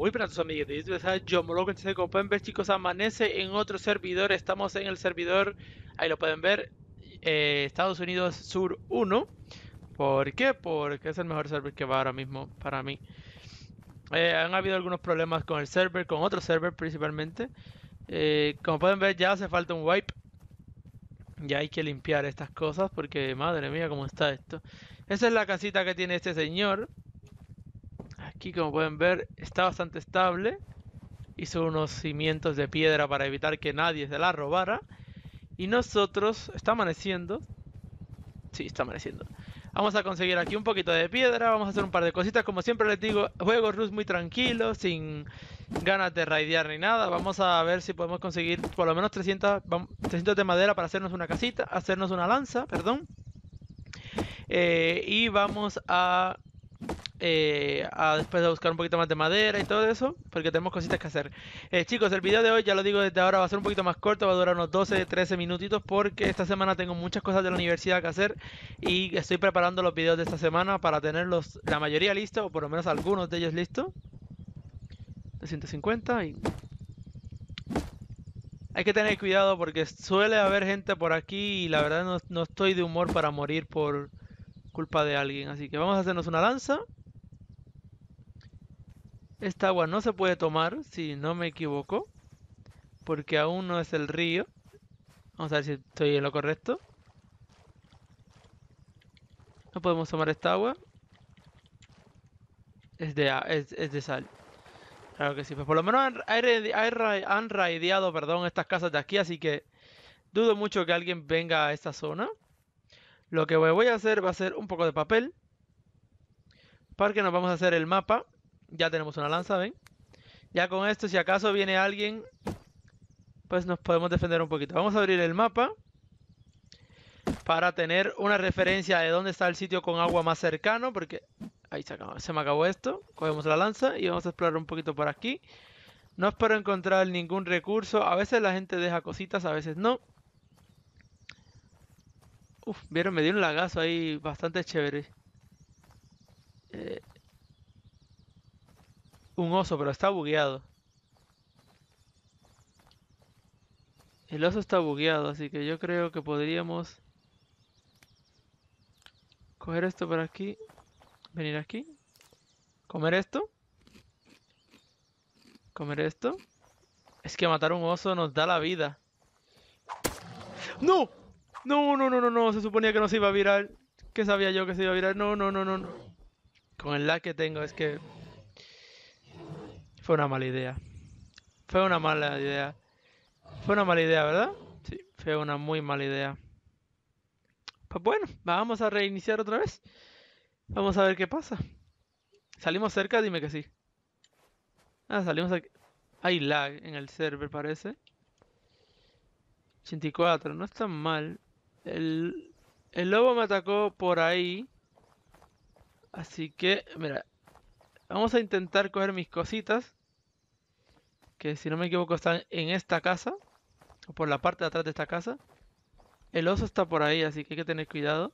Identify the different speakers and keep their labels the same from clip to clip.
Speaker 1: Muy buenas amigos de YouTube, yo me como pueden ver chicos amanece en otro servidor, estamos en el servidor, ahí lo pueden ver, eh, Estados Unidos Sur 1 ¿Por qué? Porque es el mejor server que va ahora mismo para mí eh, Han habido algunos problemas con el server, con otro server principalmente eh, Como pueden ver ya hace falta un wipe Ya hay que limpiar estas cosas porque madre mía cómo está esto Esa es la casita que tiene este señor Aquí, como pueden ver, está bastante estable. Hizo unos cimientos de piedra para evitar que nadie se la robara. Y nosotros... Está amaneciendo. Sí, está amaneciendo. Vamos a conseguir aquí un poquito de piedra, vamos a hacer un par de cositas. Como siempre les digo, juego Rus muy tranquilo, sin ganas de raidear ni nada. Vamos a ver si podemos conseguir por lo menos 300, de madera para hacernos una casita, hacernos una lanza, perdón. Eh, y vamos a eh, a después de buscar un poquito más de madera y todo eso, porque tenemos cositas que hacer. Eh, chicos, el video de hoy, ya lo digo desde ahora, va a ser un poquito más corto, va a durar unos 12, 13 minutitos, porque esta semana tengo muchas cosas de la universidad que hacer y estoy preparando los videos de esta semana para tenerlos la mayoría listo o por lo menos algunos de ellos listos. 250 y... Hay que tener cuidado porque suele haber gente por aquí y la verdad no estoy de humor para morir por culpa de alguien. Así que vamos a hacernos una lanza. Esta agua no se puede tomar, si no me equivoco, porque aún no es el río. Vamos a ver si estoy en lo correcto. No podemos tomar esta agua. Es de, es, es de sal. Claro que sí, pues por lo menos han, raideado perdón, estas casas de aquí, así que dudo mucho que alguien venga a esta zona. Lo que voy a hacer va a ser un poco de papel. Para que nos vamos a hacer el mapa ya tenemos una lanza, ¿ven? Ya con esto, si acaso viene alguien, pues nos podemos defender un poquito. Vamos a abrir el mapa para tener una referencia de dónde está el sitio con agua más cercano, porque ahí se, me acabó esto. Cogemos la lanza y vamos a explorar un poquito por aquí. No espero encontrar ningún recurso. A veces la gente deja cositas, a veces no. Uf, vieron, me dio un lagazo ahí bastante chévere. Eh, un oso, pero está bugueado. El oso está bugueado, así que yo creo que podríamos coger esto por aquí, venir aquí, comer esto, comer esto. Es que matar un oso nos da la vida. ¡No! No, no, no, no, no, se suponía que no se iba a virar. ¿Qué sabía yo que se iba a virar? No, no, no, no, no. Con el lag que tengo es que fue una mala idea. Fue una mala idea. Fue una mala idea, ¿verdad? Sí, fue una muy mala idea. Pues bueno, vamos a reiniciar otra vez. Vamos a ver qué pasa. ¿Salimos cerca? Dime que sí. Ah, salimos aquí. Hay lag en el server, parece. 84, no está mal. El, el lobo me atacó por ahí. Así que, mira. Vamos a intentar coger mis cositas que si no me equivoco está en esta casa, o por la parte de atrás de esta casa. El oso está por ahí, así que hay que tener cuidado.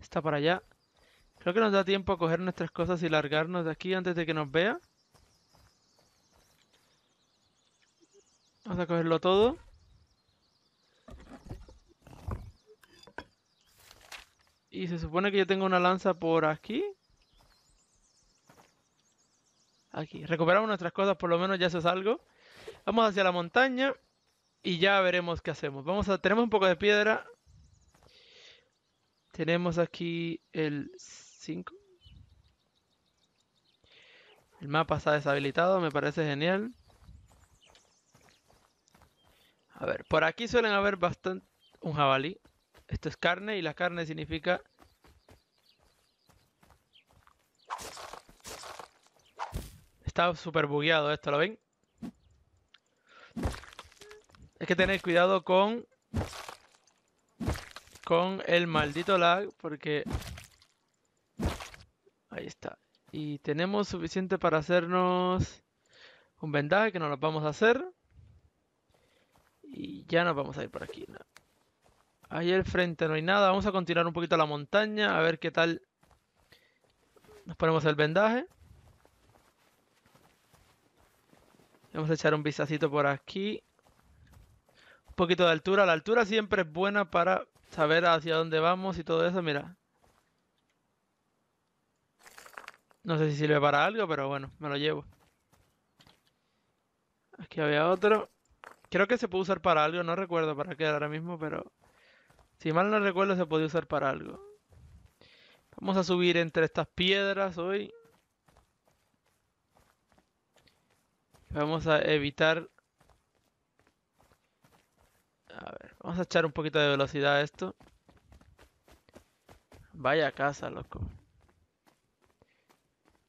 Speaker 1: Está para allá. Creo que nos da tiempo a coger nuestras cosas y largarnos de aquí antes de que nos vea. Vamos a cogerlo todo. Y se supone que yo tengo una lanza por aquí. Aquí, recuperamos nuestras cosas, por lo menos ya eso es algo. Vamos hacia la montaña y ya veremos qué hacemos. Vamos a, tenemos un poco de piedra. Tenemos aquí el 5. El mapa está deshabilitado, me parece genial. A ver, por aquí suelen haber bastante... Un jabalí. Esto es carne y la carne significa... Está súper bugueado esto, ¿lo ven? Es que tener cuidado con... Con el maldito lag, porque... Ahí está. Y tenemos suficiente para hacernos un vendaje que no lo vamos a hacer. Y ya nos vamos a ir por aquí. Ahí al frente no hay nada. Vamos a continuar un poquito la montaña, a ver qué tal... Nos ponemos el vendaje. Vamos a echar un vistacito por aquí. Un poquito de altura. La altura siempre es buena para saber hacia dónde vamos y todo eso. Mira. No sé si sirve para algo, pero bueno, me lo llevo. Aquí había otro. Creo que se puede usar para algo, no recuerdo para qué ahora mismo, pero... Si mal no recuerdo, se puede usar para algo. Vamos a subir entre estas piedras hoy. Vamos a evitar... A ver, vamos a echar un poquito de velocidad a esto. Vaya casa, loco.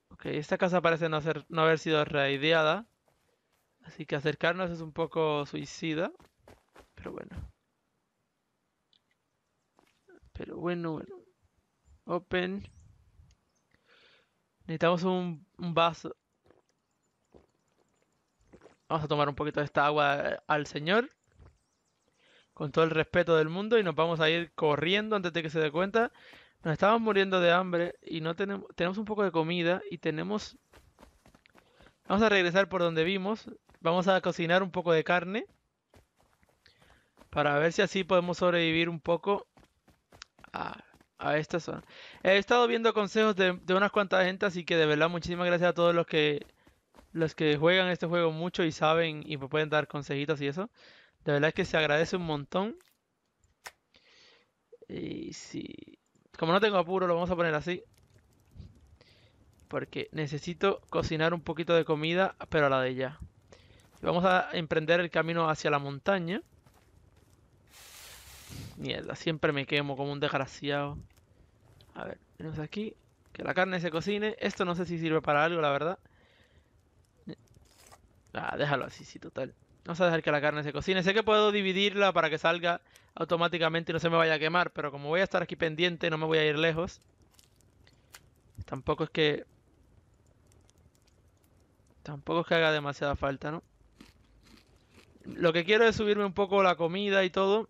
Speaker 1: Ok, esta casa parece no, haber sido reideada Así que acercarnos es un poco suicida. Pero bueno. Pero bueno, bueno. Open. Necesitamos un, un vaso. Vamos a tomar un poquito de esta agua eh, al Señor. Con todo el respeto del mundo. Y nos vamos a ir corriendo antes de que se dé cuenta. Nos estamos muriendo de hambre. Y no tenemos. Tenemos un poco de comida. Y tenemos. Vamos a regresar por donde vimos. Vamos a cocinar un poco de carne. Para ver si así podemos sobrevivir un poco. A, esta zona. He estado viendo consejos de, unas cuantas gentes. Así que de verdad, muchísimas gracias a todos los que los que juegan este juego mucho y saben y me pueden dar consejitos y eso. De verdad es que se agradece un montón. Y si... Como no tengo apuro, lo vamos a poner así. Porque necesito cocinar un poquito de comida, pero a la de ya. Vamos a emprender el camino hacia la montaña. Mierda, siempre me quemo como un desgraciado. A ver, venimos aquí. Que la carne se cocine. Esto no sé si sirve para algo, la verdad. Ah, déjalo así, sí, total. Vamos a dejar que la carne se cocine. Sé que puedo dividirla para que salga automáticamente y no se me vaya a quemar, pero como voy a estar aquí pendiente, no me voy a ir lejos. Tampoco es que... Tampoco es que haga demasiada falta, ¿no? Lo que quiero es subirme un poco la comida y todo.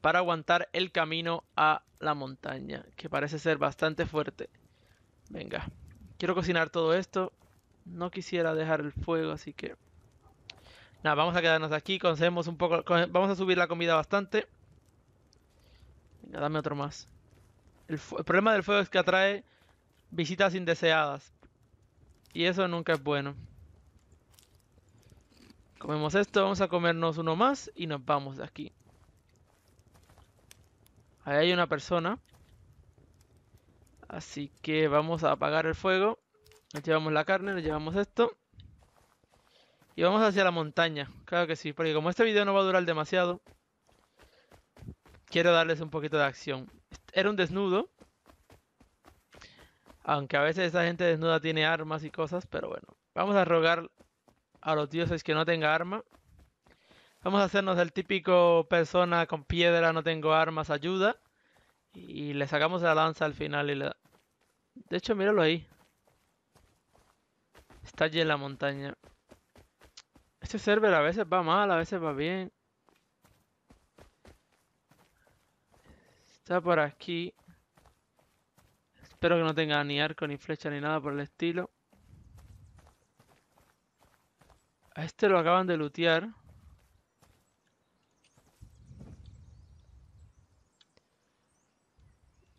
Speaker 1: Para aguantar el camino a la montaña, que parece ser bastante fuerte. Venga, quiero cocinar todo esto no quisiera dejar el fuego, así que... Nada, vamos a quedarnos aquí, conocemos un poco... vamos a subir la comida bastante. Venga, dame otro más. el problema del fuego es que atrae visitas indeseadas. Y eso nunca es bueno. Comemos esto, vamos a comernos uno más y nos vamos de aquí. Ahí hay una persona. Así que vamos a apagar el fuego llevamos la carne, le llevamos esto. Y vamos hacia la montaña. Claro que sí, porque como este video no va a durar demasiado, quiero darles un poquito de acción. Era un desnudo. Aunque a veces esa gente desnuda tiene armas y cosas, pero bueno. Vamos a rogar a los dioses que no tenga arma. Vamos a hacernos el típico persona con piedra, no tengo armas, ayuda. Y le sacamos la lanza al final y le... De hecho, míralo ahí. Está allí en la montaña. Este server a veces va mal, a veces va bien. Está por aquí. Espero que no tenga ni arco, ni flecha, ni nada por el estilo. A este lo acaban de lootear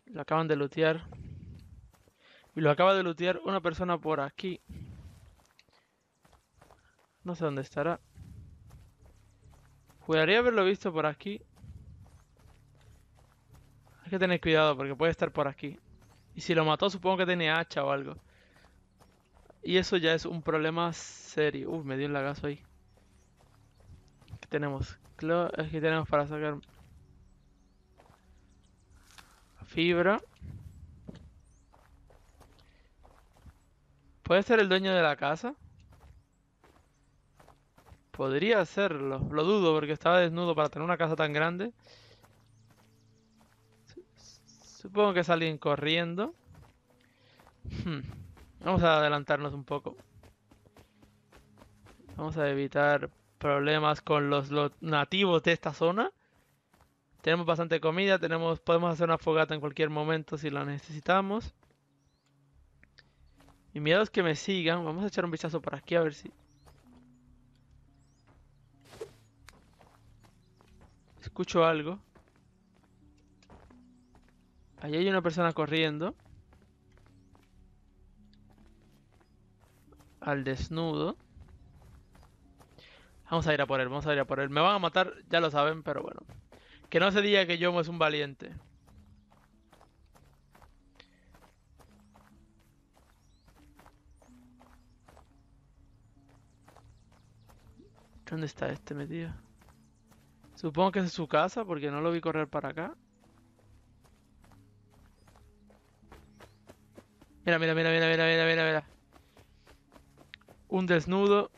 Speaker 1: Lo acaban de lootear Y lo acaba de lootear una persona por aquí. No sé dónde estará. Cuidaría haberlo visto por aquí. Hay que tener cuidado porque puede estar por aquí. Y si lo mató, supongo que tiene hacha o algo. Y eso ya es un problema serio. Uf, me dio el lagazo ahí. ¿Qué tenemos? Es tenemos para sacar fibra. ¿Puede ser el dueño de la casa? Podría hacerlo, lo dudo porque estaba desnudo para tener una casa tan grande. Supongo que salen corriendo. Hmm, vamos a adelantarnos un poco. Vamos a evitar problemas con los, nativos de esta zona. Tenemos bastante comida, tenemos, podemos hacer una fogata en cualquier momento si la necesitamos. Y miedo es que me sigan. Vamos a echar un vistazo por aquí a ver si Escucho algo. Allí hay una persona corriendo. Al desnudo. Vamos a ir a por él, vamos a ir a por él. Me van a matar, ya lo saben, pero bueno. Que no se diga que no es un valiente. ¿Dónde está este metido? Supongo que es su casa porque no lo vi correr para acá. Mira, mira, mira, mira, mira, mira, mira, mira. Un desnudo.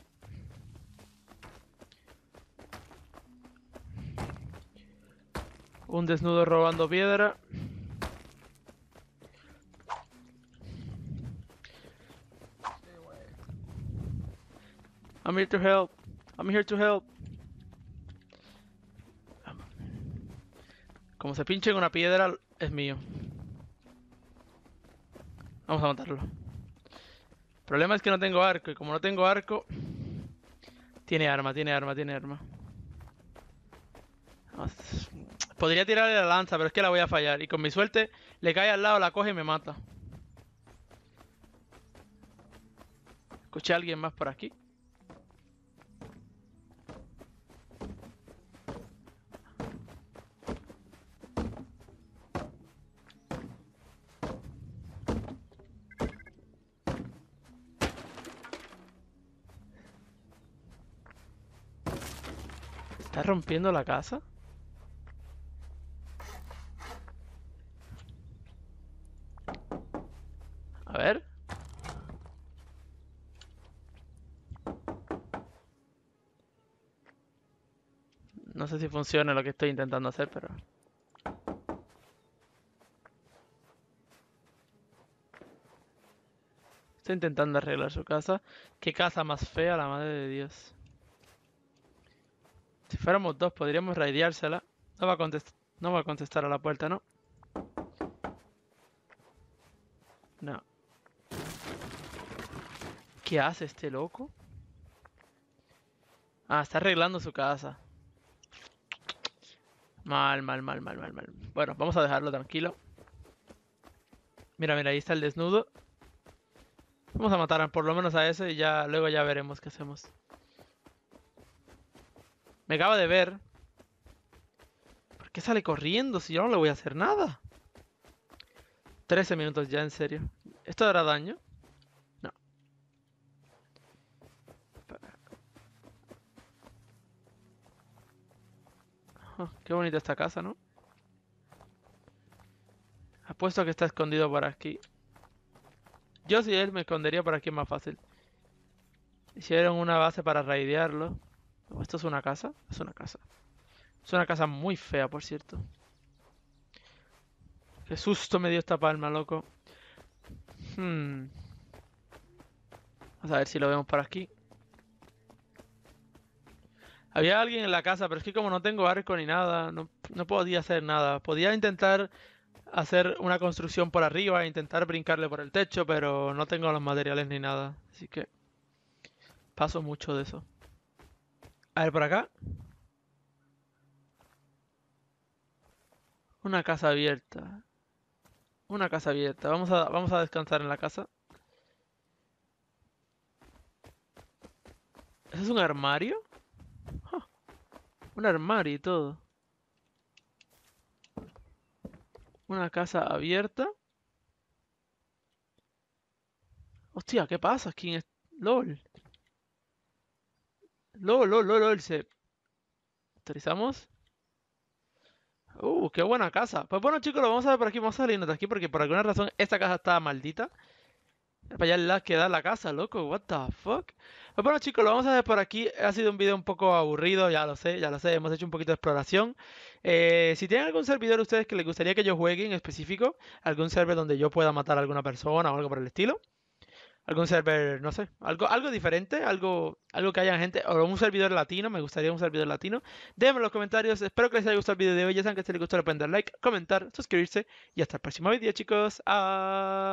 Speaker 1: Un desnudo robando piedra. I'm here to help. I'm here to help. se pinche con una piedra, es mío. Vamos a matarlo. El problema es que no tengo arco, y como no tengo arco... Tiene arma, tiene arma, tiene arma. Podría tirarle la lanza, pero es que la voy a fallar. Y con mi suerte, le cae al lado, la coge y me mata. Escuché a alguien más por aquí. ¿Está rompiendo la casa? A ver. No sé si funciona lo que estoy intentando hacer, pero... Estoy intentando arreglar su casa. Qué casa más fea, la madre de Dios. Si fuéramos dos, podríamos raideársela. No va a contestar, no va a contestar a la puerta, ¿no? No. ¿Qué hace este loco? Ah, está arreglando su casa. Mal, mal, mal, mal, mal, mal. Bueno, vamos a dejarlo tranquilo. Mira, mira, ahí está el desnudo. Vamos a matar por lo menos a ese y ya luego ya veremos qué hacemos. Me acaba de ver. ¿Por qué sale corriendo si yo no le voy a hacer nada? 13 minutos ya, en serio. ¿Esto dará daño? No. qué bonita esta casa, ¿no? Apuesto que está escondido por aquí. Yo si él me escondería por aquí más fácil. Hicieron una base para raidearlo. ¿Esto es una casa? Es una casa. Es una casa muy fea, por cierto. Qué susto me dio esta palma, loco. Hmm. Vamos a ver si lo vemos por aquí. Había alguien en la casa, pero es que como no tengo arco ni nada, no, podía hacer nada. Podía intentar hacer una construcción por arriba intentar brincarle por el techo, pero no tengo los materiales ni nada. Así que paso mucho de eso. A ver, por acá. Una casa abierta. Una casa abierta. Vamos a, vamos a descansar en la casa. ¿Eso es un armario? Un armario y todo. Una casa abierta. Hostia, ¿qué pasa? ¿Quién es? LOL. LOL, lo, lo, el se... ¿Autorizamos? Uh, qué buena casa. Pues bueno, chicos, lo vamos a ver por aquí. Vamos a salirnos de aquí porque por alguna razón esta casa está maldita. Para allá la que la casa, loco. What the fuck? Pues bueno, chicos, lo vamos a ver por aquí. Ha sido un video un poco aburrido, ya lo sé, ya lo sé. Hemos hecho un poquito de exploración. Eh, si tienen algún servidor ustedes que les gustaría que yo juegue en específico, algún server donde yo pueda matar a alguna persona o algo por el estilo, algún server, no sé, algo, algo diferente, algo, algo que haya gente, o un servidor latino, me gustaría un servidor latino. Déjenme en los comentarios, espero que les haya gustado el video de hoy, ya saben que si les gustó le pueden dar like, comentar, suscribirse y hasta el próximo video chicos, adiós.